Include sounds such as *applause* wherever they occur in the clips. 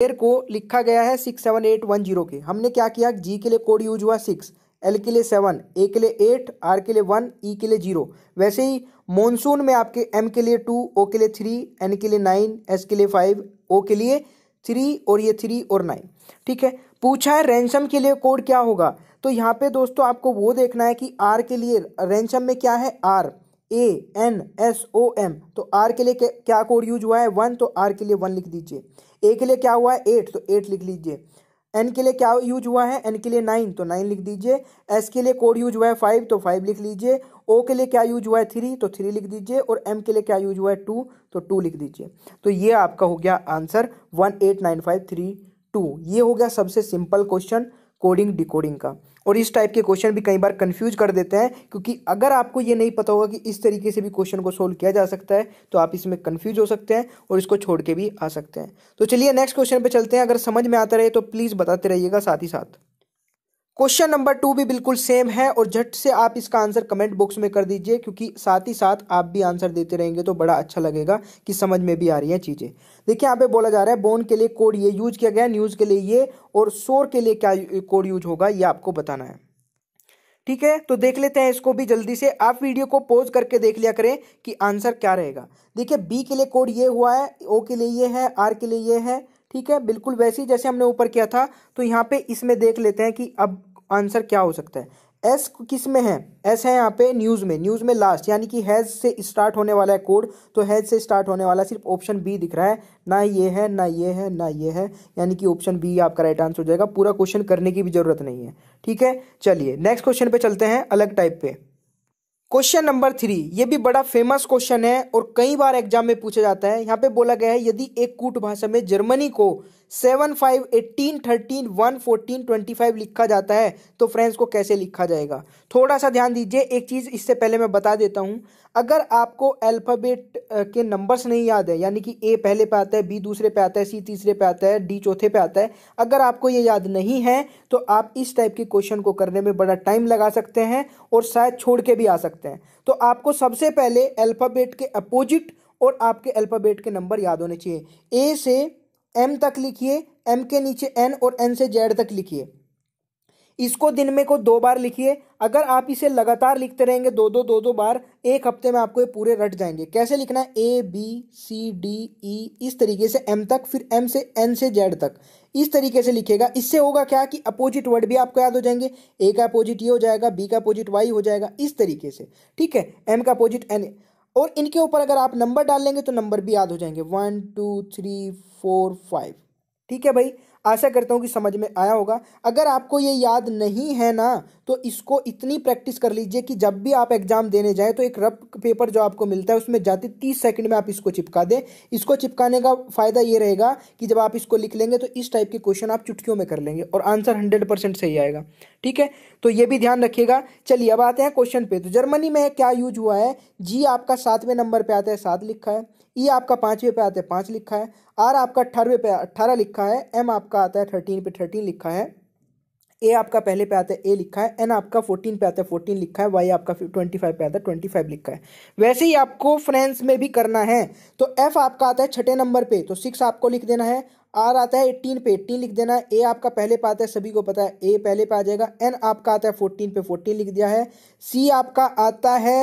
pair को लिखा गया है six seven eight one zero के हमने क्या किया जी के लिए कोड यूज हुआ सिक्स एल के लिए सेवन ए के लिए एट आर के लिए वन ई के लिए जीरो वैसे ही मॉनसून में आपके एम के लिए टू ओ के लिए थ्री एन के लिए नाइन एस के लिए फाइव ओ के लिए थ्री और ये थ्री और नाइन ठीक है पूछा है रैंसम के लिए कोड क्या होगा तो यहाँ पे दोस्तों आपको वो देखना है कि आर के लिए रैंसम में क्या है R A N S O M तो आर के लिए क्या कोड यूज हुआ है वन तो आर के लिए वन लिख दीजिए ए के लिए क्या हुआ है एट तो एट लिख लीजिए एन के लिए क्या यूज हुआ है एन के लिए नाइन तो नाइन लिख दीजिए एस के लिए कोड यूज हुआ है फाइव तो फाइव लिख लीजिए ओ के लिए क्या यूज हुआ है थ्री तो थ्री लिख दीजिए और एम के लिए क्या यूज हुआ है टू तो टू लिख दीजिए तो ये आपका हो गया answer one eight nine five three two ये हो गया सबसे सिंपल क्वेश्चन कोडिंग डिकोडिंग का और इस टाइप के क्वेश्चन भी कई बार कन्फ्यूज कर देते हैं क्योंकि अगर आपको ये नहीं पता होगा कि इस तरीके से भी क्वेश्चन को सोल्व किया जा सकता है तो आप इसमें कन्फ्यूज हो सकते हैं और इसको छोड़ के भी आ सकते हैं तो चलिए नेक्स्ट क्वेश्चन पर चलते हैं अगर समझ में आता रहे तो प्लीज़ बताते रहिएगा साथ ही साथ क्वेश्चन नंबर टू भी बिल्कुल सेम है और झट से आप इसका आंसर कमेंट बॉक्स में कर दीजिए क्योंकि साथ ही साथ आप भी आंसर देते रहेंगे तो बड़ा अच्छा लगेगा कि समझ में भी आ रही है चीज़ें देखिए यहाँ पे बोला जा रहा है बोन के लिए कोड ये यूज किया गया न्यूज़ के लिए ये और शोर के लिए क्या कोड यूज होगा ये आपको बताना है ठीक है तो देख लेते हैं इसको भी जल्दी से आप वीडियो को पॉज करके देख लिया करें कि आंसर क्या रहेगा देखिए बी के लिए कोड ये हुआ है ओ के लिए ये है आर के लिए ये है ठीक है बिल्कुल वैसे ही जैसे हमने ऊपर किया था तो यहाँ पे इसमें देख लेते हैं कि अब आंसर क्या हो सकता है एस किस में है एस है यहाँ पे न्यूज़ में न्यूज़ में लास्ट यानी कि हैज़ से स्टार्ट होने वाला है कोड तो हैज़ से स्टार्ट होने वाला सिर्फ ऑप्शन बी दिख रहा है ना ये है ना ये है ना ये है यानी कि ऑप्शन बी आपका राइट आंसर हो जाएगा पूरा क्वेश्चन करने की भी ज़रूरत नहीं है ठीक है चलिए नेक्स्ट क्वेश्चन पे चलते हैं अलग टाइप पे क्वेश्चन नंबर थ्री ये भी बड़ा फेमस क्वेश्चन है और कई बार एग्जाम में पूछा जाता है यहाँ पे बोला गया है यदि एक कूट भाषा में जर्मनी को seven five eighteen thirteen one fourteen twenty five लिखा जाता है तो फ्रेंड्स को कैसे लिखा जाएगा थोड़ा सा ध्यान दीजिए एक चीज़ इससे पहले मैं बता देता हूँ अगर आपको अल्फ़ाबेट के नंबर्स नहीं याद है यानी कि ए पहले पे आता है बी दूसरे पे आता है सी तीसरे पे आता है डी चौथे पे आता है अगर आपको ये याद नहीं है तो आप इस टाइप के क्वेश्चन को करने में बड़ा टाइम लगा सकते हैं और शायद छोड़ के भी आ सकते हैं तो आपको सबसे पहले अल्फ़ाबेट के अपोजिट और आपके अल्फ़ाबेट के नंबर याद होने चाहिए ए से एम तक लिखिए एम के नीचे एन और एन से जेड तक लिखिए इसको दिन में को दो बार लिखिए अगर आप इसे लगातार लिखते रहेंगे दो दो दो दो बार एक हफ्ते में आपको ये पूरे रट जाएंगे कैसे लिखना है A B C D E इस तरीके से एम तक फिर एम से एन से जेड तक इस तरीके से लिखेगा इससे होगा क्या कि अपोजिट वर्ड भी आपको याद हो जाएंगे ए का अपोजिट ये हो जाएगा बी का अपोजिट वाई हो जाएगा इस तरीके से ठीक है एम का अपोजिट एन और इनके ऊपर अगर आप नंबर डाल लेंगे तो नंबर भी याद हो जाएंगे one two three four five ठीक है भाई आशा करता हूँ कि समझ में आया होगा अगर आपको ये याद नहीं है ना तो इसको इतनी प्रैक्टिस कर लीजिए कि जब भी आप एग्जाम देने जाएँ तो एक रब पेपर जो आपको मिलता है उसमें जाते तीस सेकंड में आप इसको चिपका दें इसको चिपकाने का फ़ायदा ये रहेगा कि जब आप इसको लिख लेंगे तो इस टाइप के क्वेश्चन आप चुटकियों में कर लेंगे और आंसर हंड्रेड परसेंट सही आएगा ठीक है तो ये भी ध्यान रखिएगा चलिए अब आते हैं क्वेश्चन पे तो जर्मनी में क्या यूज हुआ है जी आपका सातवें नंबर पर आता है सात लिखा है ई आपका पाँचवें पे आता है पाँच लिखा है आर आपका अट्ठारहवे पे अट्ठारह लिखा है एम आपका आता है थर्टीन पे थर्टीन लिखा है ए आपका पहले पे आता है ए लिखा है एन आपका फोर्टीन पे आता है फोर्टीन लिखा है वाई आपका ट्वेंटी फाइव पे आता है ट्वेंटी फाइव लिखा है वैसे ही आपको फ्रेंड्स में भी करना है तो एफ आपका आता है छठे नंबर पे तो सिक्स आपको लिख देना है आर आता है एट्टीन पे एट्टीन लिख देना है ए आपका पहले पे आता है सभी को पता है ए पहले पे आ जाएगा एन आपका आता है फोर्टीन पे फोर्टीन लिख दिया है सी आपका आता है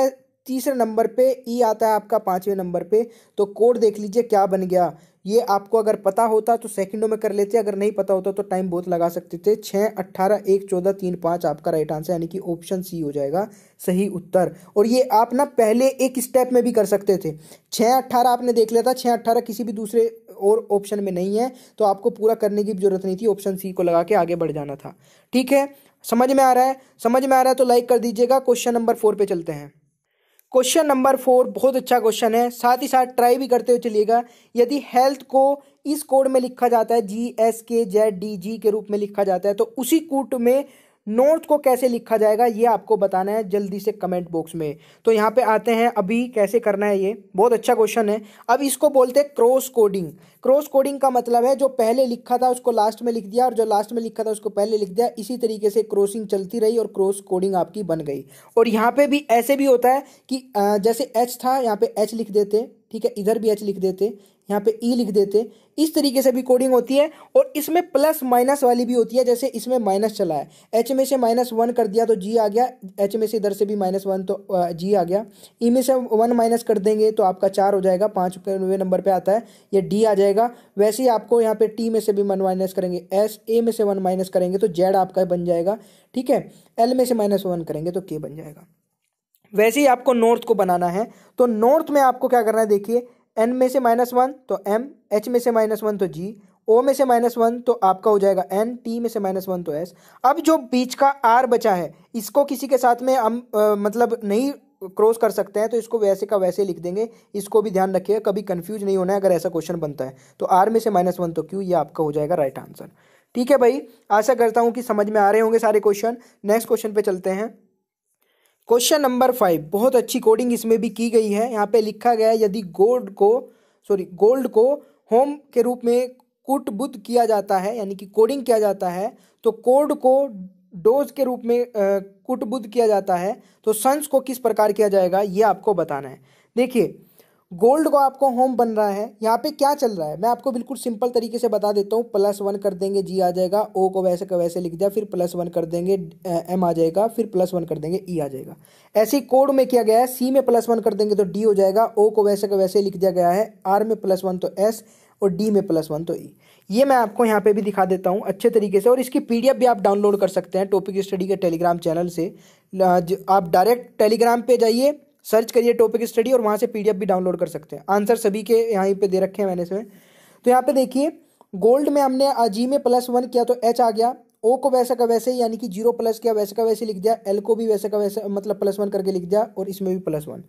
तीसरे नंबर पे ई आता है आपका पाँचवें नंबर पे तो कोड देख लीजिए क्या बन गया ये आपको अगर पता होता तो सेकंडों में कर लेते अगर नहीं पता होता तो टाइम बहुत लगा सकते थे छः अट्ठारह एक चौदह तीन पाँच आपका राइट आंसर यानी कि ऑप्शन सी हो जाएगा सही उत्तर और ये आप ना पहले एक स्टेप में भी कर सकते थे छः अट्ठारह आपने देख लिया था छः अट्ठारह किसी भी दूसरे और ऑप्शन में नहीं है तो आपको पूरा करने की जरूरत नहीं थी ऑप्शन सी को लगा के आगे बढ़ जाना था ठीक है समझ में आ रहा है समझ में आ रहा है तो लाइक कर दीजिएगा क्वेश्चन नंबर फोर पर चलते हैं क्वेश्चन नंबर फोर बहुत अच्छा क्वेश्चन है साथ ही साथ ट्राई भी करते हुए चलिएगा यदि हेल्थ को इस कोड में लिखा जाता है G S K Z D G के रूप में लिखा जाता है तो उसी कूट में नॉर्थ को कैसे लिखा जाएगा ये आपको बताना है जल्दी से कमेंट बॉक्स में तो यहाँ पे आते हैं अभी कैसे करना है ये बहुत अच्छा क्वेश्चन है अब इसको बोलते हैं क्रॉस कोडिंग क्रॉस कोडिंग का मतलब है जो पहले लिखा था उसको लास्ट में लिख दिया और जो लास्ट में लिखा था उसको पहले लिख दिया इसी तरीके से क्रॉसिंग चलती रही और क्रॉस कोडिंग आपकी बन गई और यहाँ पे भी ऐसे भी होता है कि जैसे एच था यहाँ पे एच लिख देते ठीक है इधर भी एच लिख देते यहाँ पे ई e लिख देते इस तरीके से भी कोडिंग होती है और इसमें प्लस माइनस वाली भी होती है जैसे इसमें माइनस चला है एच में से माइनस वन कर दिया तो जी आ गया एच में से इधर से भी माइनस वन तो जी आ गया ई e में से वन माइनस कर देंगे तो आपका चार हो जाएगा पाँच नवे नंबर पर आता है ये डी आ जाएगा वैसे ही आपको यहाँ पर टी में से भी वन माइनस करेंगे एस ए में से वन माइनस करेंगे तो जेड आपका बन जाएगा ठीक है एल में से माइनस वन करेंगे तो के बन जाएगा वैसे ही आपको नॉर्थ को बनाना है तो नॉर्थ में आपको क्या करना है देखिए एन में से माइनस वन तो एम एच में से माइनस वन तो जी ओ में से माइनस वन तो आपका हो जाएगा एन टी में से माइनस वन तो एस अब जो बीच का आर बचा है इसको किसी के साथ में हम मतलब नहीं क्रॉस कर सकते हैं तो इसको वैसे का वैसे लिख देंगे इसको भी ध्यान रखिएगा कभी कंफ्यूज नहीं होना है अगर ऐसा क्वेश्चन बनता है तो आर में से माइनस वन तो क्यू ये आपका हो जाएगा राइट आंसर ठीक है भाई आशा करता हूँ कि समझ में आ रहे होंगे सारे क्वेश्चन नेक्स्ट क्वेश्चन पे चलते हैं क्वेश्चन नंबर फाइव बहुत अच्छी कोडिंग इसमें भी की गई है यहाँ पे लिखा गया है यदि गोल्ड को सॉरी गोल्ड को होम के रूप में कुटबुद्ध किया जाता है यानी कि कोडिंग किया जाता है तो कोड को डोज के रूप में कुटबुद्ध किया जाता है तो सन्स को किस प्रकार किया जाएगा ये आपको बताना है देखिए गोल्ड को आपको होम बन रहा है यहाँ पे क्या चल रहा है मैं आपको बिल्कुल सिंपल तरीके से बता देता हूँ प्लस वन कर देंगे जी आ जाएगा ओ को वैसे का वैसे लिख दिया फिर प्लस वन कर देंगे एम आ जाएगा फिर प्लस वन कर देंगे ई e आ जाएगा ऐसे कोड में किया गया है सी में प्लस वन कर देंगे तो डी हो जाएगा ओ को वैसे का वैसे लिख दिया गया है आर में प्लस वन तो एस और डी में प्लस वन तो ई ये मैं आपको यहाँ पे भी दिखा देता हूँ अच्छे तरीके से और इसकी पी भी आप डाउनलोड कर सकते हैं टॉपिक स्टडी के टेलीग्राम चैनल से आप डायरेक्ट टेलीग्राम पर जाइए सर्च करिए टॉपिक स्टडी और वहाँ से पी भी डाउनलोड कर सकते हैं आंसर सभी के यहाँ पर दे रखे हैं मैंने इसमें तो यहाँ पर देखिए गोल्ड में हमने जी में प्लस वन किया तो एच आ गया ओ को वैसे का वैसे यानी कि जीरो प्लस किया वैसे का वैसे लिख दिया एल को भी वैसे का वैसे मतलब प्लस वन करके लिख दिया और इसमें भी प्लस वन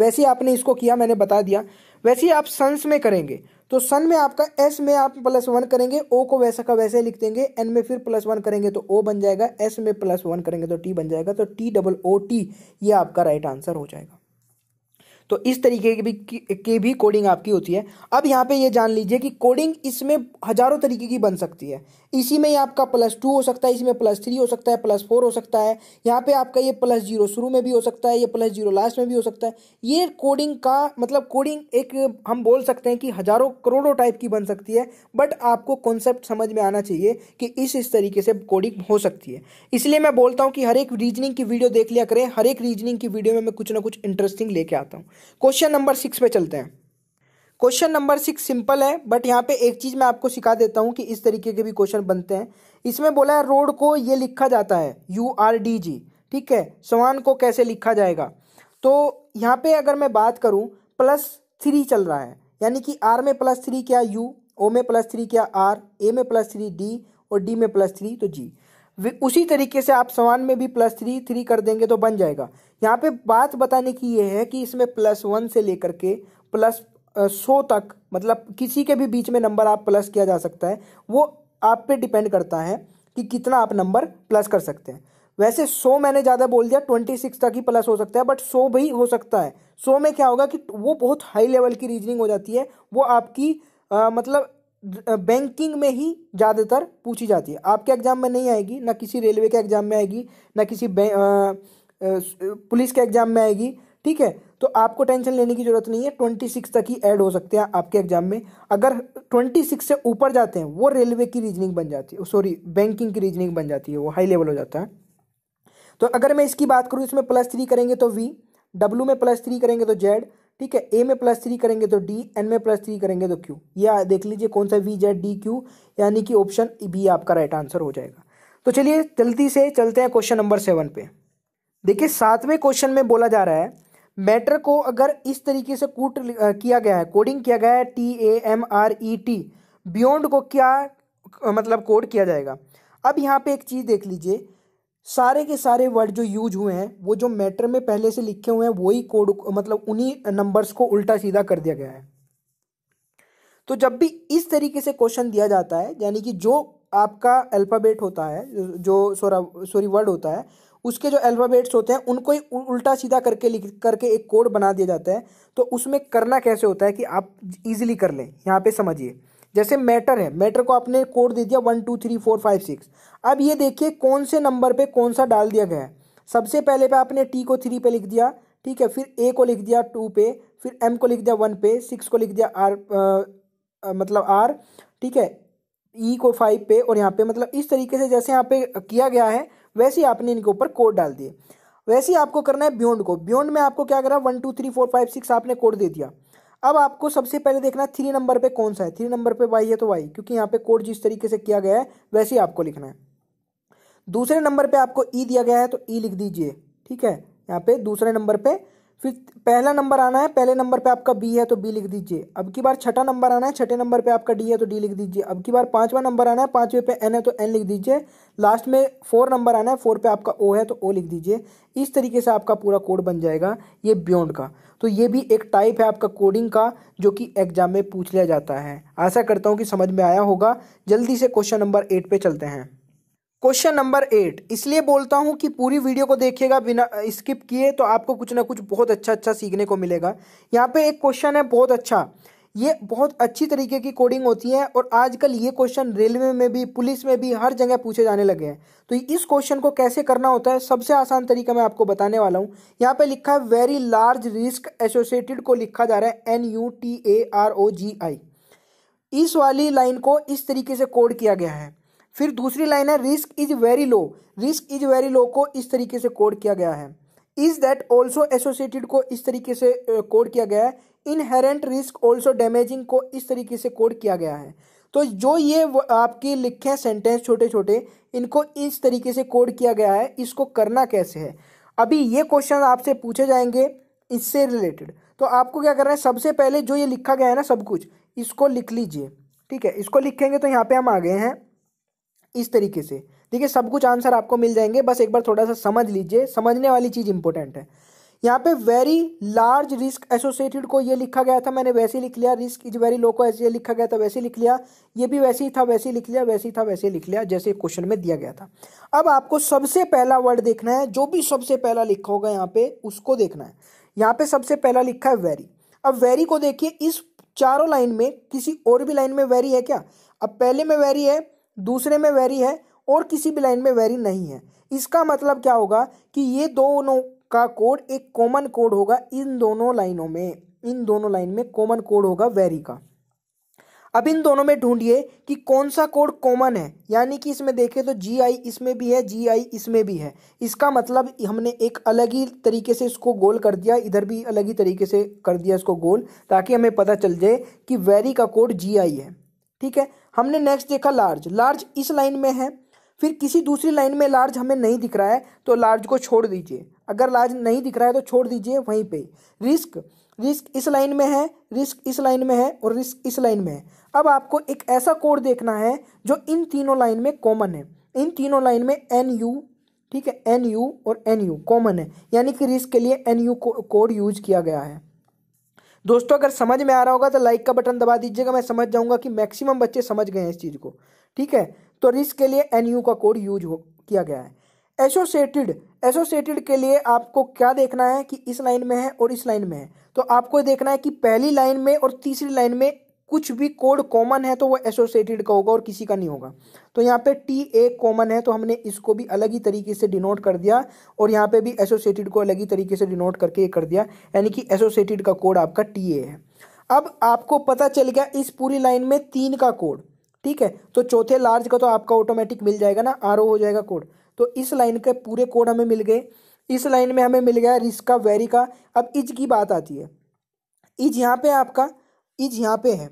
वैसे ही आपने इसको किया मैंने बता दिया वैसे ही आप सन्स में करेंगे तो सन में आपका एस में आप प्लस वन करेंगे ओ को वैसा का वैसे लिख देंगे एन में फिर प्लस वन करेंगे तो ओ बन जाएगा एस में प्लस वन करेंगे तो टी बन जाएगा तो टी डबल ओ टी ये आपका राइट आंसर हो जाएगा तो इस तरीके की भी की भी कोडिंग आपकी होती है अब यहाँ पे ये जान लीजिए कि कोडिंग इसमें हजारों तरीके की बन सकती है इसी में ही आपका प्लस टू हो सकता है इसी में प्लस थ्री हो सकता है प्लस फोर हो सकता है यहाँ पे आपका ये प्लस जीरो शुरू में भी हो सकता है ये प्लस जीरो लास्ट में भी हो सकता है ये कोडिंग का मतलब कोडिंग एक हम बोल सकते हैं कि हज़ारों करोड़ों टाइप की बन सकती है बट आपको कॉन्सेप्ट समझ में आना चाहिए कि इस इस तरीके से कोडिंग हो सकती है इसलिए मैं बोलता हूँ कि हर एक रीजनिंग की वीडियो देख लिया करें हर एक रीजनिंग की वीडियो में मैं कुछ ना कुछ इंटरेस्टिंग लेके आता हूँ क्वेश्चन नंबर सिक्स पे चलते हैं क्वेश्चन नंबर सिक्स सिंपल है बट यहाँ पे एक चीज मैं आपको सिखा देता हूँ कि इस तरीके के भी क्वेश्चन बनते हैं इसमें बोला है रोड को ये लिखा जाता है यू आर डी जी ठीक है समान को कैसे लिखा जाएगा तो यहाँ पे अगर मैं बात करूँ प्लस थ्री चल रहा है यानी कि आर में प्लस थ्री क्या यू ओ में प्लस थ्री क्या आर ए में प्लस थ्री डी और डी में प्लस थ्री तो जी उसी तरीके से आप समान में भी प्लस थ्री थ्री कर देंगे तो बन जाएगा यहाँ पे बात बताने की ये है कि इसमें प्लस वन से लेकर के प्लस सौ तक मतलब किसी के भी बीच में नंबर आप प्लस किया जा सकता है वो आप पे डिपेंड करता है कि कितना आप नंबर प्लस कर सकते हैं वैसे सौ मैंने ज़्यादा बोल दिया ट्वेंटी सिक्स तक ही प्लस हो सकता है बट सौ भी हो सकता है सौ में क्या होगा कि वो बहुत हाई लेवल की रीजनिंग हो जाती है वो आपकी आ, मतलब बैंकिंग में ही ज़्यादातर पूछी जाती है आपके एग्ज़ाम में नहीं आएगी ना किसी रेलवे के एग्ज़ाम में आएगी ना किसी पुलिस के एग्ज़ाम में आएगी ठीक है तो आपको टेंशन लेने की जरूरत नहीं है ट्वेंटी सिक्स तक ही ऐड हो सकते हैं आपके एग्जाम में अगर ट्वेंटी सिक्स से ऊपर जाते हैं वो रेलवे की रीजनिंग बन जाती है सॉरी बैंकिंग की रीजनिंग बन जाती है वो हाई लेवल हो जाता है तो अगर मैं इसकी बात करूँ इसमें प्लस थ्री करेंगे तो वी डब्ल्यू में प्लस थ्री करेंगे तो जेड ठीक है ए में प्लस थ्री करेंगे तो डी एन में प्लस थ्री करेंगे तो क्यू या देख लीजिए कौन सा वी जेड डी क्यू यानी कि ऑप्शन बी आपका राइट आंसर हो जाएगा तो चलिए जल्दी से चलते हैं क्वेश्चन नंबर सेवन पे देखिए सातवें क्वेश्चन में बोला जा रहा है मैटर को अगर इस तरीके से कूट किया गया है कोडिंग किया गया है T A M R E T beyond को क्या मतलब कोड किया जाएगा अब यहाँ पे एक चीज़ देख लीजिए सारे के सारे वर्ड जो यूज हुए हैं वो जो मैटर में पहले से लिखे हुए हैं वही कोड मतलब उन्हीं नंबर्स को उल्टा सीधा कर दिया गया है तो जब भी इस तरीके से क्वेश्चन दिया जाता है यानी कि जो आपका अल्फ़ाबेट होता है जो सॉरी वर्ड होता है उसके जो अल्फ़ाबेट्स होते हैं उनको ही उल्टा सीधा करके लिख करके एक कोड बना दिया जाता है तो उसमें करना कैसे होता है कि आप इजीली कर लें यहाँ पे समझिए जैसे मैटर है मैटर को आपने कोड दे दिया one two three four five six अब ये देखिए कौन से नंबर पर कौन सा डाल दिया गया है सबसे पहले पे आपने टी को थ्री पे लिख दिया ठीक है फिर ए को लिख दिया टू पे फिर एम को लिख दिया वन पे सिक्स को लिख दिया आर आ, आ, मतलब आर ठीक है ई e को फाइव पे और यहाँ पे मतलब इस तरीके से जैसे यहाँ पे किया गया है वैसे ही आपने इनके ऊपर कोड डाल दिए वैसे ही आपको करना है बियॉन्ड को बियॉन्ड में आपको क्या करना one two three four five six आपने कोड दे दिया अब आपको सबसे पहले देखना है थ्री नंबर पे कौन सा है थ्री नंबर पे वाई है तो वाई क्योंकि यहाँ पे कोड जिस तरीके से किया गया है वैसे ही आपको लिखना है दूसरे नंबर पे आपको ई e दिया गया है तो ई e लिख दीजिए ठीक है यहाँ पे दूसरे नंबर पे फिर पहला नंबर आना है पहले नंबर पे आपका बी है तो बी लिख दीजिए अब की बार छठा नंबर आना है छठे नंबर पे आपका डी है तो डी लिख दीजिए अब की बार पांचवा नंबर आना है पांचवे पे एन है तो एन लिख दीजिए लास्ट में फोर नंबर आना है फोर पे आपका ओ है तो ओ लिख दीजिए इस तरीके से आपका पूरा कोड बन जाएगा ये बियॉन्ड का तो ये भी एक टाइप है आपका कोडिंग का जो कि एग्जाम में पूछ लिया जाता है आशा करता हूँ कि समझ में आया होगा जल्दी से क्वेश्चन नंबर एट पर चलते हैं क्वेश्चन नंबर एट इसलिए बोलता हूँ कि पूरी वीडियो को देखिएगा बिना स्किप किए तो आपको कुछ ना कुछ बहुत अच्छा अच्छा सीखने को मिलेगा यहाँ पे एक क्वेश्चन है बहुत अच्छा ये बहुत अच्छी तरीके की कोडिंग होती है और आजकल ये क्वेश्चन रेलवे में भी पुलिस में भी हर जगह पूछे जाने लगे हैं तो इस क्वेश्चन को कैसे करना होता है सबसे आसान तरीका मैं आपको बताने वाला हूँ यहाँ पे लिखा है वेरी लार्ज रिस्क एसोसिएटेड को लिखा जा रहा है N U T A R O G I इस वाली लाइन को इस तरीके से कोड किया गया है फिर दूसरी लाइन है risk is very low risk is very low को इस तरीके से कोड किया गया है इज दैट ऑल्सो एसोसिएटेड को इस तरीके से कोड किया गया है इनहेरेंट रिस्क ऑल्सो डैमेजिंग को इस तरीके से कोड किया गया है तो जो ये आपके लिखे हैं सेंटेंस छोटे छोटे इनको इस तरीके से कोड किया गया है इसको करना कैसे है अभी ये क्वेश्चन आपसे पूछे जाएंगे इससे रिलेटेड तो आपको क्या करना है सबसे पहले जो ये लिखा गया है ना सब कुछ इसको लिख लीजिए ठीक है इसको लिखेंगे तो यहाँ पे हम आ गए हैं इस तरीके से देखिए सब कुछ आंसर आपको मिल जाएंगे बस एक बार थोड़ा सा समझ लीजिए समझने वाली चीज़ इंपॉर्टेंट है यहाँ पे वेरी लार्ज रिस्क एसोसिएटेड को ये लिखा गया था मैंने वैसे लिख लिया रिस्क इज वेरी लो को ऐसे लिखा गया था वैसे लिख लिया ये भी वैसे ही था वैसे लिख लिया वैसे ही था वैसे लिख लिया जैसे क्वेश्चन में दिया गया था अब आपको सबसे पहला वर्ड देखना है जो भी सबसे पहला लिखा होगा यहाँ पे उसको देखना है यहाँ पे सबसे पहला लिखा है वेरी अब वेरी को देखिए इस चारों लाइन में किसी और भी लाइन में वेरी है क्या अब पहले में वेरी है दूसरे में वैरी है और किसी भी लाइन में वैरी नहीं है इसका मतलब क्या होगा कि ये दोनों का कोड एक कॉमन कोड होगा इन दोनों लाइनों में इन दोनों लाइन में कॉमन कोड होगा वैरी का अब इन दोनों में ढूंढिए कि कौन सा कोड कॉमन है यानी कि इसमें देखें तो जी आई इसमें भी है जी आई इसमें भी है इसका मतलब हमने एक अलग ही तरीके से इसको गोल कर दिया इधर भी अलग ही तरीके से कर दिया इसको गोल ताकि हमें पता चल जाए कि वैरी का कोड जी आई है ठीक है हमने नेक्स्ट देखा लार्ज लार्ज इस लाइन में है फिर किसी दूसरी लाइन में लार्ज हमें नहीं दिख रहा है तो लार्ज को छोड़ दीजिए अगर लार्ज नहीं दिख रहा है तो छोड़ दीजिए वहीं पे रिस्क रिस्क इस लाइन में है रिस्क इस लाइन में है और रिस्क इस लाइन में है अब आपको एक ऐसा कोड देखना है जो इन तीनों लाइन में कॉमन है इन तीनों लाइन में एन यू ठीक है एन यू और एन यू कॉमन है यानी कि रिस्क के लिए एन यू कोड यूज किया गया है दोस्तों अगर समझ में आ रहा होगा तो लाइक का बटन दबा दीजिएगा मैं समझ जाऊंगा कि मैक्सिमम बच्चे समझ गए हैं इस चीज़ को ठीक है तो रिस्क के लिए एन का कोड यूज हो किया गया है एसोसिएटेड एसोसिएटेड के लिए आपको क्या देखना है कि इस लाइन में है और इस लाइन में है तो आपको देखना है कि पहली लाइन में और तीसरी लाइन में कुछ भी कोड कॉमन है तो वो एसोसिएटेड का होगा और किसी का नहीं होगा तो यहाँ पे टी ए कॉमन है तो हमने इसको भी अलग ही तरीके से डिनोट कर दिया और यहाँ पे भी एसोसिएटेड को अलग ही तरीके से डिनोट करके कर दिया यानी कि एसोसिएटेड का कोड आपका टी ए है अब आपको पता चल गया इस पूरी लाइन में तीन का कोड ठीक है तो चौथे लार्ज का तो आपका ऑटोमेटिक मिल जाएगा ना आर हो जाएगा कोड तो इस लाइन के पूरे कोड हमें मिल गए इस लाइन में हमें मिल गया रिस्क का वेरी का अब इज की बात आती है इज यहाँ पे आपका इज यहाँ पे है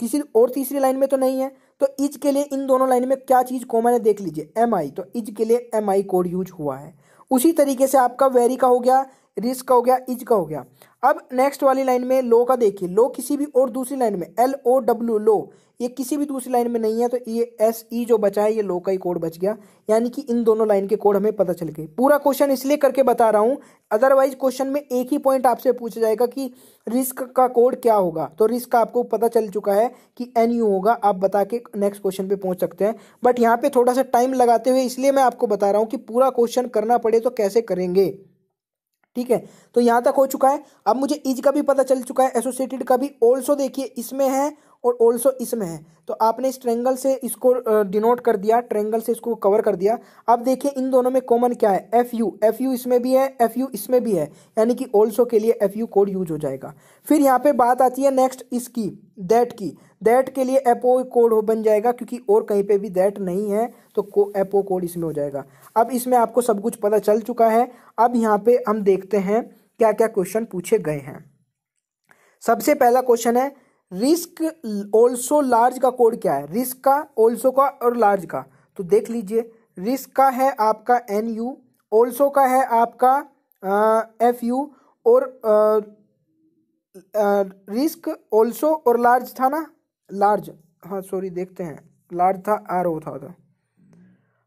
किसी और तीसरी लाइन में तो नहीं है तो इज के लिए इन दोनों लाइन में क्या चीज़ कॉमन है देख लीजिए एम आई तो इज के लिए एम आई कोड यूज हुआ है उसी तरीके से आपका वेरी का हो गया रिस का हो गया इज का हो गया अब नेक्स्ट वाली लाइन में लो का देखिए लो किसी भी और दूसरी लाइन में एल ओ डब्ल्यू लो ये किसी भी दूसरी लाइन में नहीं है तो ये एस ई e जो बचा है ये लो का ही कोड बच गया यानी कि इन दोनों लाइन के कोड हमें पता चल गए पूरा क्वेश्चन इसलिए करके बता रहा हूँ अदरवाइज क्वेश्चन में एक ही पॉइंट आपसे पूछा जाएगा कि रिस्क का कोड क्या होगा तो रिस्क का आपको पता चल चुका है कि एन यू होगा आप बता के नेक्स्ट क्वेश्चन पर पहुँच सकते हैं बट यहाँ पर थोड़ा सा टाइम लगाते हुए इसलिए मैं आपको बता रहा हूँ कि पूरा क्वेश्चन करना पड़े तो कैसे करेंगे ठीक है तो यहाँ तक हो चुका है अब मुझे इज का भी पता चल चुका है एसोसिएटेड का भी ऑल्सो देखिए इसमें है और ऑल्सो इसमें है तो आपने इस ट्रेंगल से इसको डिनोट कर दिया ट्रेंगल से इसको कवर कर दिया अब देखिए इन दोनों में कॉमन क्या है एफ यू एफ यू इसमें भी है एफ यू इसमें भी है यानी कि ऑल्सो के लिए एफ यू कोड यूज हो जाएगा फिर यहाँ पे बात आती है नेक्स्ट इसकी दैट की दैट के लिए एपो कोड हो बन जाएगा क्योंकि और कहीं पे भी दैट नहीं है तो को एपो कोड इसमें हो जाएगा अब इसमें आपको सब कुछ पता चल चुका है अब यहाँ पे हम देखते हैं क्या क्या क्वेश्चन पूछे गए हैं सबसे पहला क्वेश्चन है रिस्क ऑल्सो लार्ज का कोड क्या है रिस्क का ऑल्सो का और लार्ज का तो देख लीजिए रिस्क का है आपका एन यू ऑल्सो का है आपका एफ यू और रिस्क ऑल्सो और लार्ज था ना लार्ज हाँ सॉरी देखते हैं लार्ज था आर ओ था उधर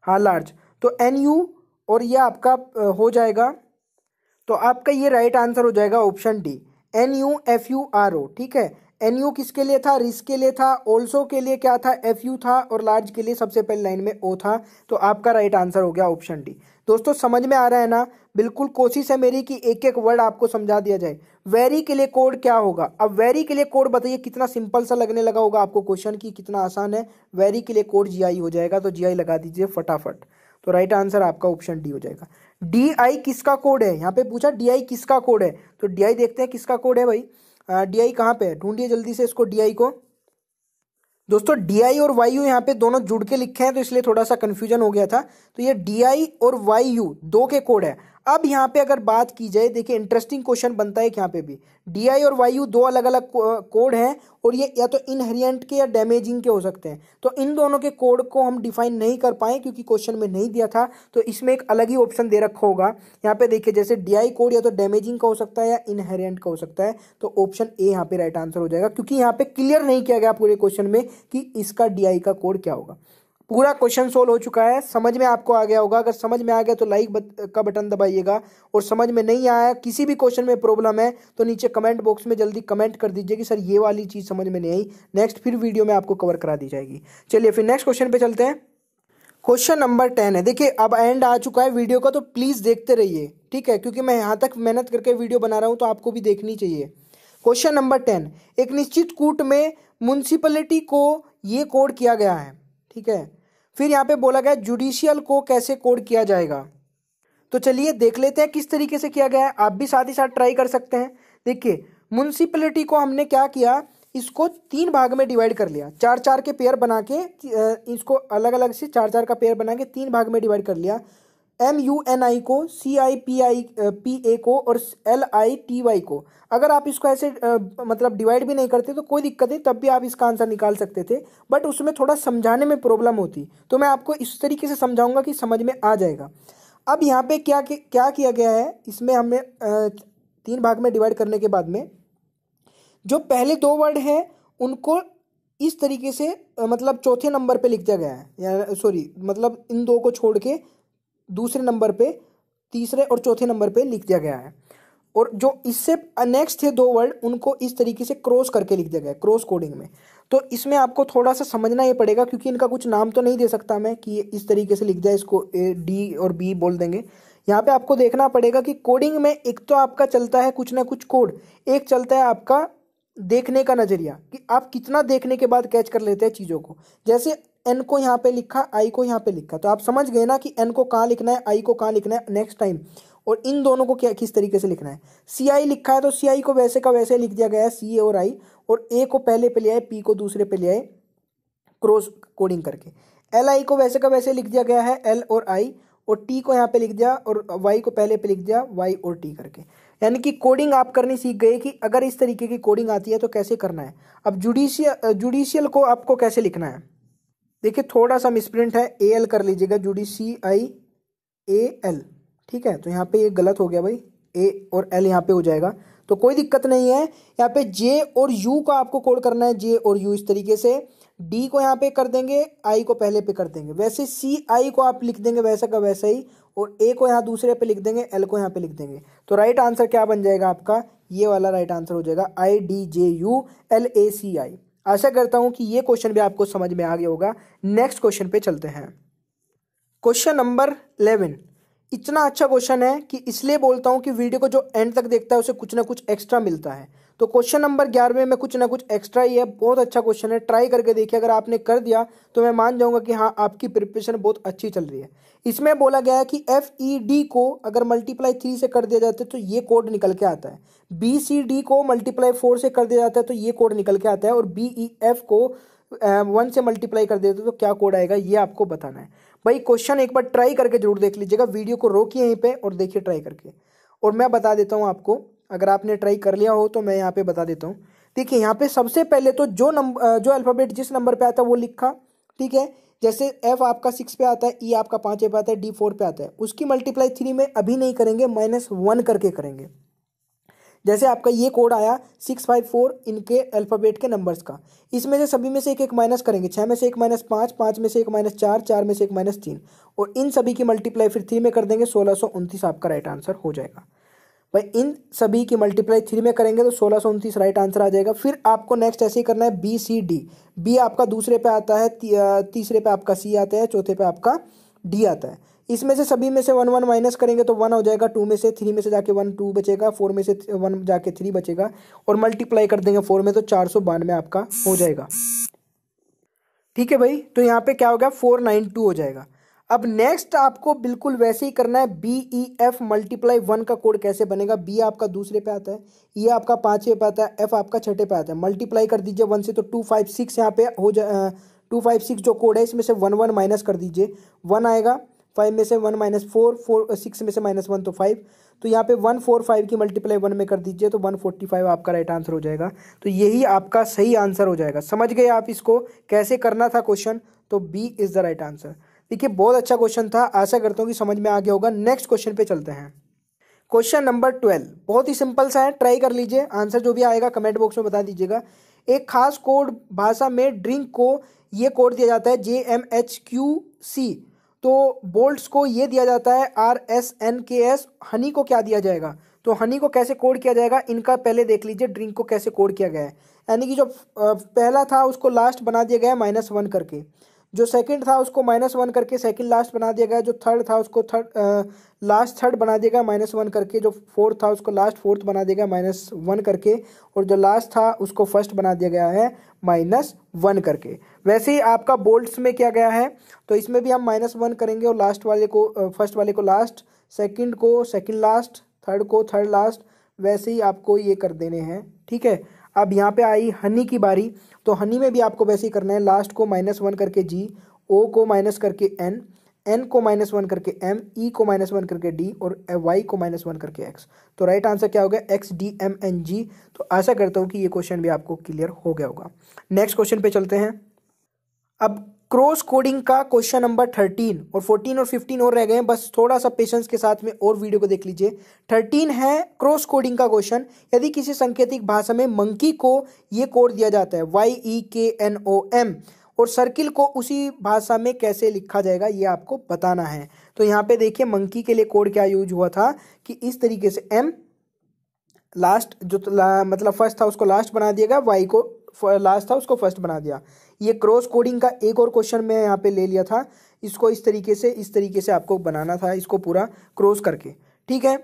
हाँ लार्ज तो एन यू और ये आपका हो जाएगा तो आपका ये राइट आंसर हो जाएगा option D N U F U R O ठीक है एन यू किसके लिए था रिस के लिए था ऑल्सो के लिए क्या था एफ यू था और लार्ज के लिए सबसे पहले लाइन में ओ था तो आपका राइट आंसर हो गया ऑप्शन डी दोस्तों समझ में आ रहा है ना बिल्कुल कोशिश है मेरी कि एक एक वर्ड आपको समझा दिया जाए वेरी के लिए कोड क्या होगा अब वेरी के लिए कोड बताइए कितना सिंपल सा लगने लगा होगा आपको क्वेश्चन की कितना आसान है वेरी के लिए कोड आई हो जाएगा तो आई लगा दीजिए फटाफट तो राइट आंसर आपका ऑप्शन डी हो जाएगा डी आई किसका कोड है यहाँ पे पूछा डी आई किसका कोड है तो डी आई देखते हैं किसका कोड है भाई डी आई कहाँ पर है ढूंढिए जल्दी से इसको डी आई को दोस्तों डी आई और वाई यू यहाँ पे दोनों जुड़ के लिखे हैं तो इसलिए थोड़ा सा कन्फ्यूजन हो गया था तो ये डी आई और वाई यू दो के कोड है अब यहाँ पे अगर बात की जाए देखिए इंटरेस्टिंग क्वेश्चन बनता है यहाँ पे भी डी और वाई दो अलग अलग कोड हैं और ये या तो इनहेरियंट के या डैमेजिंग के हो सकते हैं तो इन दोनों के कोड को हम डिफाइन नहीं कर पाए क्योंकि क्वेश्चन में नहीं दिया था तो इसमें एक अलग ही ऑप्शन दे रखा होगा यहाँ पे देखिए जैसे डीआई कोड या तो डैमेजिंग का हो सकता है या इनहेरियंट का हो सकता है तो ऑप्शन ए यहाँ पे राइट आंसर हो जाएगा क्योंकि यहाँ पे क्लियर नहीं किया गया पूरे क्वेश्चन में कि इसका डीआई का कोड क्या होगा पूरा क्वेश्चन सोल्व हो चुका है समझ में आपको आ गया होगा अगर समझ में आ गया तो लाइक बत, का बटन दबाइएगा और समझ में नहीं आया किसी भी क्वेश्चन में प्रॉब्लम है तो नीचे कमेंट बॉक्स में जल्दी कमेंट कर दीजिए कि सर ये वाली चीज़ समझ में नहीं आई नेक्स्ट फिर वीडियो में आपको कवर करा दी जाएगी चलिए फिर नेक्स्ट क्वेश्चन पर चलते हैं क्वेश्चन नंबर टेन है देखिए अब एंड आ चुका है वीडियो का तो प्लीज़ देखते रहिए ठीक है क्योंकि मैं यहाँ तक मेहनत करके वीडियो बना रहा हूँ तो आपको भी देखनी चाहिए क्वेश्चन नंबर टेन एक निश्चित कूट में म्यूनसिपलिटी को ये कोड किया गया है ठीक है फिर यहाँ पे बोला गया जुडिशियल को कैसे कोड किया जाएगा तो चलिए देख लेते हैं किस तरीके से किया गया है आप भी साथ ही साथ ट्राई कर सकते हैं देखिए म्यूनसिपलिटी को हमने क्या किया इसको तीन भाग में डिवाइड कर लिया चार चार के पेयर बना के इसको अलग अलग से चार चार का पेयर बना के तीन भाग में डिवाइड कर लिया एम यू एन आई को सी I P I P A को और एल आई टी वाई को अगर आप इसको ऐसे आ, मतलब डिवाइड भी नहीं करते तो कोई दिक्कत नहीं तब भी आप इसका आंसर निकाल सकते थे बट उसमें थोड़ा समझाने में प्रॉब्लम होती तो मैं आपको इस तरीके से समझाऊंगा कि समझ में आ जाएगा अब यहाँ पे क्या क्या किया गया है इसमें हमें तीन भाग में डिवाइड करने के बाद में जो पहले दो वर्ड हैं उनको इस तरीके से मतलब चौथे नंबर पे लिख दिया गया है सॉरी मतलब इन दो को छोड़ के दूसरे नंबर पे तीसरे और चौथे नंबर पे लिख दिया गया है और जो इससे अनेक्स्ट थे दो वर्ड उनको इस तरीके से क्रॉस करके लिख दिया गया है क्रॉस कोडिंग में तो इसमें आपको थोड़ा सा समझना ये पड़ेगा क्योंकि इनका कुछ नाम तो नहीं दे सकता मैं कि इस तरीके से लिख दिया इसको ए डी और बी बोल देंगे यहाँ पे आपको देखना पड़ेगा कि कोडिंग में एक तो आपका चलता है कुछ ना कुछ कोड एक चलता है आपका देखने का नज़रिया कि आप कितना देखने के बाद कैच कर लेते हैं चीज़ों को जैसे एन को यहाँ पे लिखा आई को यहाँ पे लिखा तो आप समझ गए ना कि एन को कहाँ लिखना है आई को कहाँ लिखना है नेक्स्ट टाइम और इन दोनों को क्या किस तरीके से लिखना है सी आई लिखा है तो सी आई को वैसे का वैसे लिख दिया गया है सी ए और आई और ए को पहले पे ले आए पी को दूसरे पे ले आए क्रॉस कोडिंग करके एल आई को वैसे का वैसे लिख दिया गया है एल और आई और टी को यहाँ पे लिख दिया और वाई को पहले पे लिख दिया वाई और टी करके यानी कि कोडिंग आप करनी सीख गए कि अगर इस तरीके की कोडिंग आती है तो कैसे करना है अब जुडिशियल जुडिशियल को आपको कैसे लिखना है देखिए थोड़ा सा मिसप्रिंट है ए एल कर लीजिएगा जुड़ी सी आई ए एल ठीक है तो यहाँ पे ये गलत हो गया भाई ए और एल यहाँ पे हो जाएगा तो कोई दिक्कत नहीं है यहाँ पे जे और यू का आपको कोड करना है जे और यू इस तरीके से डी को यहाँ पे कर देंगे आई को पहले पे कर देंगे वैसे सी आई को आप लिख देंगे वैसा का वैसा ही और ए को यहाँ दूसरे पे लिख देंगे एल को यहाँ पे लिख देंगे तो राइट आंसर क्या बन जाएगा आपका ये वाला राइट आंसर हो जाएगा I D J U L A C I आशा करता हूं कि ये क्वेश्चन भी आपको समझ में आ गया होगा नेक्स्ट क्वेश्चन पे चलते हैं क्वेश्चन नंबर इलेवन इतना अच्छा क्वेश्चन है कि इसलिए बोलता हूँ कि वीडियो को जो एंड तक देखता है उसे कुछ ना कुछ एक्स्ट्रा मिलता है तो क्वेश्चन नंबर ग्यारह में कुछ ना कुछ एक्स्ट्रा ही है बहुत अच्छा क्वेश्चन है ट्राई करके देखिए अगर आपने कर दिया तो मैं मान जाऊंगा कि हाँ आपकी प्रिपरेशन बहुत अच्छी चल रही है इसमें बोला गया है कि एफ ई डी को अगर मल्टीप्लाई थ्री से कर दिया जाता है तो ये कोड निकल के आता है बी सी डी को मल्टीप्लाई फोर से कर दिया जाता है तो ये कोड निकल के आता है और बी ई एफ को वन से मल्टीप्लाई कर देते तो क्या कोड आएगा ये आपको बताना है भाई क्वेश्चन एक बार ट्राई करके जरूर देख लीजिएगा वीडियो को रोकिए यहीं पर और देखिए ट्राई करके और मैं बता देता हूँ आपको अगर आपने ट्राई कर लिया हो तो मैं यहाँ पे बता देता हूँ देखिए यहाँ पे सबसे पहले तो जो नंबर जो अल्फ़ाबेट जिस नंबर पे आता है वो लिखा ठीक है जैसे एफ आपका सिक्स पे आता है ई e आपका पाँच पे आता है डी फोर पे आता है उसकी मल्टीप्लाई थ्री में अभी नहीं करेंगे माइनस वन करके करेंगे जैसे आपका ये कोड आया सिक्स फाइव फोर इनके अल्फ़ाबेट के नंबर्स का इसमें से सभी में से एक एक माइनस करेंगे छः में से एक माइनस पाँच पाँच में से एक माइनस चार चार में से एक माइनस तीन और इन सभी की मल्टीप्लाई फिर थ्री में कर देंगे सोलह सौ उनतीस आपका राइट आंसर हो जाएगा भाई इन सभी की मल्टीप्लाई थ्री में करेंगे तो सोलह सौ उनतीस राइट आंसर आ जाएगा फिर आपको नेक्स्ट ऐसे ही करना है बी सी डी बी आपका दूसरे पे आता है तीसरे पे आपका सी आता है चौथे पे आपका डी आता है इसमें से सभी में से वन वन माइनस करेंगे तो वन हो जाएगा टू में से थ्री में से जाके वन टू बचेगा फोर में से वन जाके थ्री बचेगा और मल्टीप्लाई कर देंगे फोर में तो चार सौ बानवे आपका हो जाएगा ठीक है भाई तो यहाँ पे क्या हो गया फोर नाइन टू हो जाएगा अब नेक्स्ट आपको बिल्कुल वैसे ही करना है B E F multiply one का कोड कैसे बनेगा बी आपका दूसरे पे आता है ई e आपका पाँचवे पे आता है एफ आपका छठे पे आता है मल्टीप्लाई कर दीजिए वन से तो टू फाइव सिक्स यहाँ पे हो जाए टू फाइव सिक्स जो कोड है इसमें से वन वन माइनस कर दीजिए वन आएगा फाइव में से one minus four four six में से माइनस वन तो फाइव तो यहाँ पे वन फोर फाइव की मल्टीप्लाई वन में कर दीजिए तो वन फोर्टी फाइव आपका राइट आंसर हो जाएगा तो यही आपका सही आंसर हो जाएगा समझ गए आप इसको कैसे करना था क्वेश्चन तो B is the right answer देखिए बहुत अच्छा क्वेश्चन था आशा करता हूँ कि समझ में आ गया होगा नेक्स्ट क्वेश्चन पे चलते हैं क्वेश्चन नंबर ट्वेल्व बहुत ही सिंपल सा है ट्राई कर लीजिए आंसर जो भी आएगा कमेंट बॉक्स में बता दीजिएगा एक खास कोड भाषा में ड्रिंक को ये कोड दिया जाता है J M H Q C तो बोल्ट्स को ये दिया जाता है R S N K S honey को क्या दिया जाएगा तो हनी को कैसे कोड किया जाएगा इनका पहले देख लीजिए ड्रिंक को कैसे कोड किया गया है यानी कि जो पहला था उसको लास्ट बना दिया गया है माइनस वन करके जो सेकंड था उसको माइनस वन करके सेकंड लास्ट बना दिया गया जो थर्ड था उसको थर्ड लास्ट थर्ड बना दिया गया माइनस वन करके जो फोर्थ था उसको लास्ट फोर्थ बना दिया गया माइनस वन करके और जो लास्ट था उसको फर्स्ट बना दिया गया है माइनस वन करके वैसे ही आपका बोल्ट्स में क्या गया है तो इसमें भी हम माइनस वन करेंगे और लास्ट वाले को फर्स्ट वाले को लास्ट सेकेंड को सेकेंड लास्ट थर्ड को थर्ड लास्ट वैसे ही आपको ये कर देने हैं ठीक है अब यहाँ पे आई हनी की बारी तो हनी में भी आपको वैसे ही करना है लास्ट को माइनस वन करके जी ओ को माइनस करके एन एन को माइनस वन करके एम ई e को माइनस वन करके डी और वाई को माइनस वन करके एक्स तो राइट आंसर क्या होगा X D M N G तो आशा करता हूँ कि ये क्वेश्चन भी आपको क्लियर हो गया होगा नेक्स्ट क्वेश्चन पे चलते हैं अब क्रॉस कोडिंग का क्वेश्चन नंबर थर्टीन और फोर्टीन और फिफ्टीन और रह गए हैं बस थोड़ा सा पेशेंस के साथ में और वीडियो को देख लीजिए थर्टीन है क्रॉस कोडिंग का क्वेश्चन यदि किसी संकेतिक भाषा में मंकी को ये कोड दिया जाता है Y E K N O M और सर्किल को उसी भाषा में कैसे लिखा जाएगा ये आपको बताना है तो यहाँ पे देखिए मंकी के लिए कोड क्या यूज हुआ था कि इस तरीके से एम लास्ट जो तो ला, मतलब फर्स्ट था उसको लास्ट बना दिएगा वाई को लास्ट था उसको फर्स्ट बना दिया ये क्रॉस कोडिंग का एक और क्वेश्चन मैं यहाँ पे ले लिया था इसको इस तरीके से इस तरीके से आपको बनाना था इसको पूरा क्रॉस करके ठीक है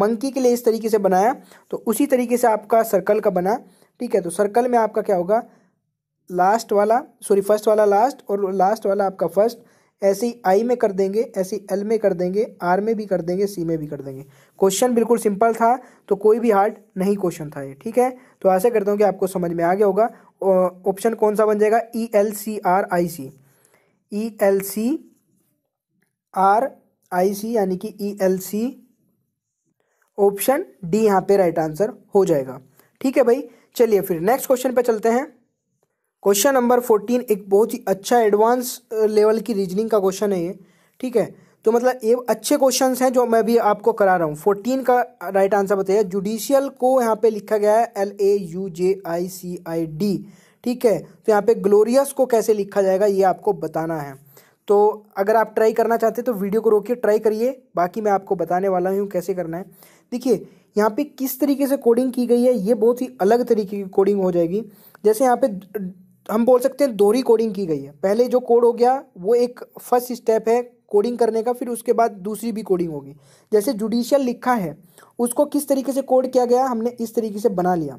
मंकी *clears throat* के लिए इस तरीके से बनाया तो उसी तरीके से आपका सर्कल का बना ठीक है तो सर्कल में आपका क्या होगा लास्ट वाला सॉरी फर्स्ट वाला लास्ट और लास्ट वाला आपका फर्स्ट ऐसे ही आई में कर देंगे ऐसे ही एल में कर देंगे आर में भी कर देंगे सी में भी कर देंगे क्वेश्चन बिल्कुल सिंपल था तो कोई भी हार्ड नहीं क्वेश्चन था ये ठीक है तो ऐसे करता हूँ कि आपको समझ में आ गया होगा ऑप्शन कौन सा बन जाएगा E L C R I C E L C R I C यानी कि E L C option D यहाँ पे राइट आंसर हो जाएगा ठीक है भाई चलिए फिर नेक्स्ट क्वेश्चन पे चलते हैं क्वेश्चन नंबर फोर्टीन एक बहुत ही अच्छा एडवांस लेवल की रीजनिंग का क्वेश्चन है ये ठीक है तो मतलब ये अच्छे क्वेश्चन हैं जो मैं भी आपको करा रहा हूँ फोर्टीन का राइट आंसर बताइए जुडिशियल को यहाँ पे लिखा गया है L A U J I C I D ठीक है तो यहाँ पे ग्लोरियस को कैसे लिखा जाएगा ये आपको बताना है तो अगर आप ट्राई करना चाहते हैं तो वीडियो को रोकिए ट्राई करिए बाकी मैं आपको बताने वाला हूँ कैसे करना है देखिए यहाँ पे किस तरीके से कोडिंग की गई है ये बहुत ही अलग तरीके की कोडिंग हो जाएगी जैसे यहाँ पे हम बोल सकते हैं दोहरी कोडिंग की गई है पहले जो कोड हो गया वो एक फर्स्ट स्टेप है कोडिंग करने का फिर उसके बाद दूसरी भी कोडिंग होगी जैसे जुडिशियल लिखा है उसको किस तरीके से कोड किया गया हमने इस तरीके से बना लिया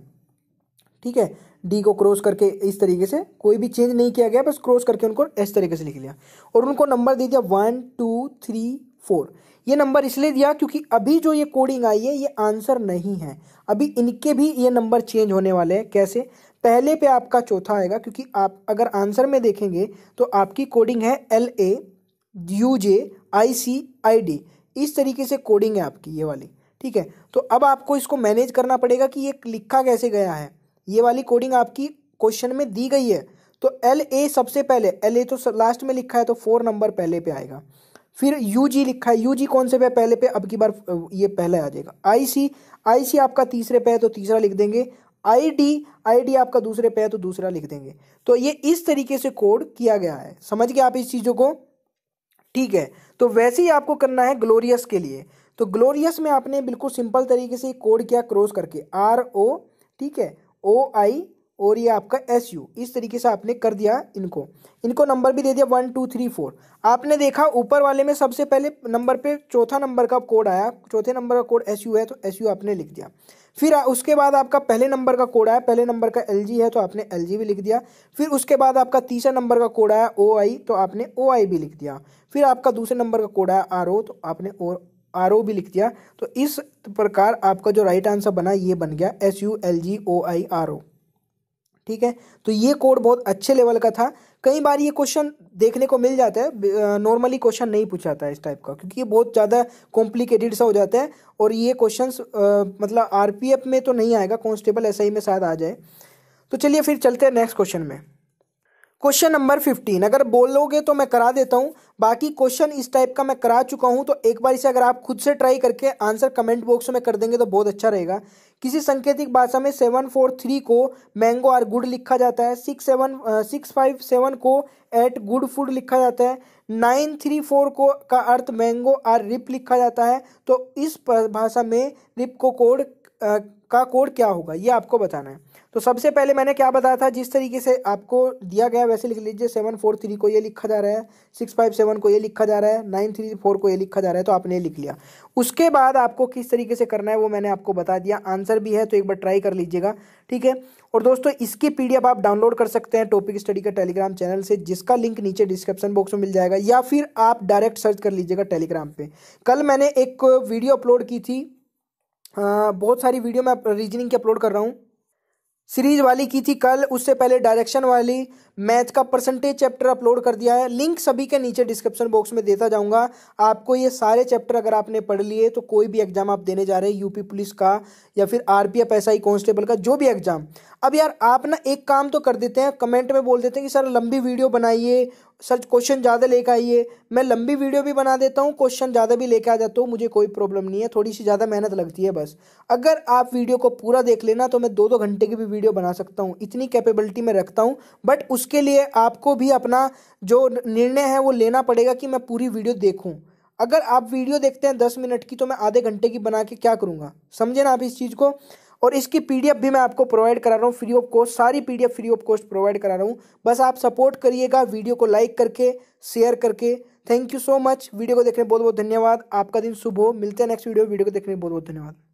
ठीक है डी को क्रॉस करके इस तरीके से कोई भी चेंज नहीं किया गया बस क्रॉस करके उनको इस तरीके से लिख लिया और उनको नंबर दे दिया वन टू थ्री फोर ये नंबर इसलिए दिया क्योंकि अभी जो ये कोडिंग आई है ये आंसर नहीं है अभी इनके भी ये नंबर चेंज होने वाले हैं कैसे पहले पे आपका चौथा आएगा क्योंकि आप अगर आंसर में देखेंगे तो आपकी कोडिंग है L A U J I C I D इस तरीके से कोडिंग है आपकी ये वाली ठीक है तो अब आपको इसको मैनेज करना पड़ेगा कि ये लिखा कैसे गया है ये वाली कोडिंग आपकी क्वेश्चन में दी गई है तो एल ए सबसे पहले एल ए तो लास्ट में लिखा है तो फोर नंबर पहले पे आएगा फिर यू जी लिखा है यू जी कौन से पे पहले पे अब की बार ये पहले आ जाएगा आई सी आई सी आपका तीसरे पे है तो तीसरा लिख देंगे आई डी आई डी आपका दूसरे पे है तो दूसरा लिख देंगे तो ये इस तरीके से कोड किया गया है समझ गए आप इस चीज़ों को ठीक है तो वैसे ही आपको करना है ग्लोरियस के लिए तो ग्लोरियस में आपने बिल्कुल सिंपल तरीके से कोड किया क्रॉस करके आर ओ ठीक है ओ आई और ये आपका एस यू इस तरीके से आपने कर दिया इनको इनको नंबर भी दे दिया वन टू थ्री फोर आपने देखा ऊपर वाले में सबसे पहले नंबर पे चौथा नंबर का कोड आया चौथे नंबर का कोड एस यू है तो एस यू आपने लिख दिया फिर उसके बाद आपका पहले नंबर का कोड आया पहले नंबर का एल जी है तो आपने एल जी भी लिख दिया फिर उसके बाद आपका तीसरा नंबर का कोड आया ओ आई तो आपने ओ आई भी लिख दिया फिर आपका दूसरे नंबर का कोड आया आर ओ तो आपने ओ आर ओ भी लिख दिया तो इस प्रकार आपका जो राइट आंसर बना ये बन गया S U L G O I R O ठीक है तो ये कोड बहुत अच्छे लेवल का था कई बार ये क्वेश्चन देखने को मिल जाता है नॉर्मली क्वेश्चन नहीं पूछा जाता है इस टाइप का क्योंकि ये बहुत ज़्यादा कॉम्प्लिकेटेड सा हो जाता है और ये क्वेश्चंस मतलब आरपीएफ में तो नहीं आएगा ऐसा एसआई में शायद आ जाए तो चलिए फिर चलते हैं नेक्स्ट क्वेश्चन में क्वेश्चन नंबर फिफ्टीन अगर बोलोगे तो मैं करा देता हूँ बाकी क्वेश्चन इस टाइप का मैं करा चुका हूँ तो एक बार इसे अगर आप खुद से ट्राई करके आंसर कमेंट बॉक्स में कर देंगे तो बहुत अच्छा रहेगा किसी संकेतिक भाषा में सेवन फोर थ्री को मैंगो आर गुड लिखा जाता है six seven six five seven को एट गुड फूड लिखा जाता है नाइन थ्री फोर को का अर्थ मैंगो आर रिप लिखा जाता है तो इस भाषा में रिप को कोड का कोड क्या होगा ये आपको बताना है तो सबसे पहले मैंने क्या बताया था जिस तरीके से आपको दिया गया वैसे लिख लीजिए सेवन फोर थ्री को ये लिखा जा रहा है सिक्स फाइव सेवन को ये लिखा जा रहा है नाइन थ्री फोर को ये लिखा जा रहा है तो आपने लिख लिया उसके बाद आपको किस तरीके से करना है वो मैंने आपको बता दिया आंसर भी है तो एक बार ट्राई कर लीजिएगा ठीक है और दोस्तों इसकी पी आप डाउनलोड कर सकते हैं टॉपिक स्टडी का टेलीग्राम चैनल से जिसका लिंक नीचे डिस्क्रिप्शन बॉक्स में मिल जाएगा या फिर आप डायरेक्ट सर्च कर लीजिएगा टेलीग्राम पर कल मैंने एक वीडियो अपलोड की थी बहुत सारी वीडियो मैं रीजनिंग की अपलोड कर रहा हूँ सीरीज वाली की थी कल उससे पहले डायरेक्शन वाली मैथ का परसेंटेज चैप्टर अपलोड कर दिया है लिंक सभी के नीचे डिस्क्रिप्शन बॉक्स में देता जाऊंगा आपको ये सारे चैप्टर अगर आपने पढ़ लिए तो कोई भी एग्जाम आप देने जा रहे हैं यूपी पुलिस का या फिर R P F S I constable का जो भी एग्जाम अब यार आप ना एक काम तो कर देते हैं कमेंट में बोल देते हैं कि सर लंबी वीडियो बनाइए सर क्वेश्चन ज़्यादा लेकर आइए मैं लंबी वीडियो भी बना देता हूँ क्वेश्चन ज़्यादा भी लेकर आ जाता हूँ मुझे कोई प्रॉब्लम नहीं है थोड़ी सी ज़्यादा मेहनत लगती है बस अगर आप वीडियो को पूरा देख लेना तो मैं दो दो घंटे की भी वीडियो बना सकता हूँ इतनी कैपेबिलिटी में रखता हूँ बट उसके लिए आपको भी अपना जो निर्णय है वो लेना पड़ेगा कि मैं पूरी वीडियो देखूँ अगर आप वीडियो देखते हैं दस मिनट की तो मैं आधे घंटे की बना के क्या करूँगा समझे ना आप इस चीज़ को और इसकी पीडीएफ भी मैं आपको प्रोवाइड करा रहा हूँ फ्री ऑफ कॉस्ट सारी PDF free of cost provide करा रहा हूँ बस आप सपोर्ट करिएगा वीडियो को लाइक करके शेयर करके thank you so much video को देखने बहुत बहुत धन्यवाद आपका दिन शुभ हो मिलते हैं नेक्स्ट वीडियो वीडियो को देखने बहुत बहुत धन्यवाद